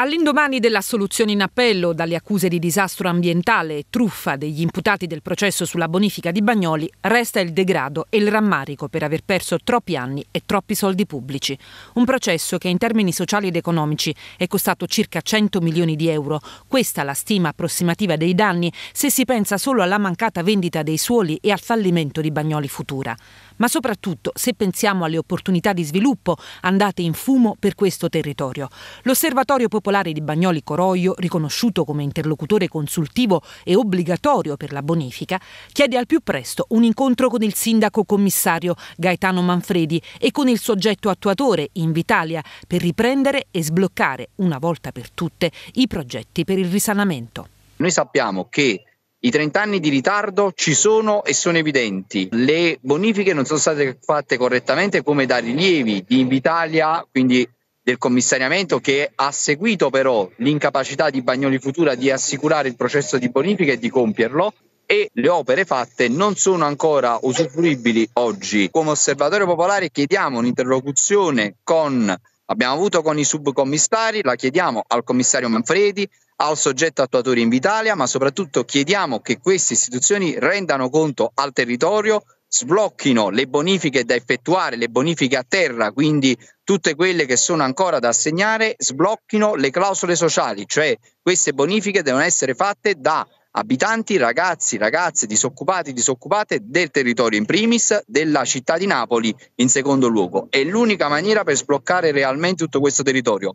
All'indomani dell'assoluzione in appello dalle accuse di disastro ambientale e truffa degli imputati del processo sulla bonifica di Bagnoli, resta il degrado e il rammarico per aver perso troppi anni e troppi soldi pubblici. Un processo che in termini sociali ed economici è costato circa 100 milioni di euro. Questa la stima approssimativa dei danni se si pensa solo alla mancata vendita dei suoli e al fallimento di Bagnoli Futura ma soprattutto se pensiamo alle opportunità di sviluppo andate in fumo per questo territorio. L'Osservatorio Popolare di Bagnoli Coroglio, riconosciuto come interlocutore consultivo e obbligatorio per la bonifica, chiede al più presto un incontro con il sindaco commissario Gaetano Manfredi e con il soggetto attuatore Invitalia per riprendere e sbloccare una volta per tutte i progetti per il risanamento. Noi sappiamo che i 30 anni di ritardo ci sono e sono evidenti. Le bonifiche non sono state fatte correttamente come da rilievi di Invitalia, quindi del commissariamento che ha seguito però l'incapacità di Bagnoli Futura di assicurare il processo di bonifica e di compierlo e le opere fatte non sono ancora usufruibili oggi. Come osservatorio popolare chiediamo un'interlocuzione con abbiamo avuto con i subcommissari, la chiediamo al commissario Manfredi, al soggetto attuatore in Vitalia, ma soprattutto chiediamo che queste istituzioni rendano conto al territorio sblocchino le bonifiche da effettuare, le bonifiche a terra, quindi tutte quelle che sono ancora da assegnare, sblocchino le clausole sociali, cioè queste bonifiche devono essere fatte da abitanti, ragazzi, ragazze, disoccupati, disoccupate del territorio in primis, della città di Napoli in secondo luogo. È l'unica maniera per sbloccare realmente tutto questo territorio.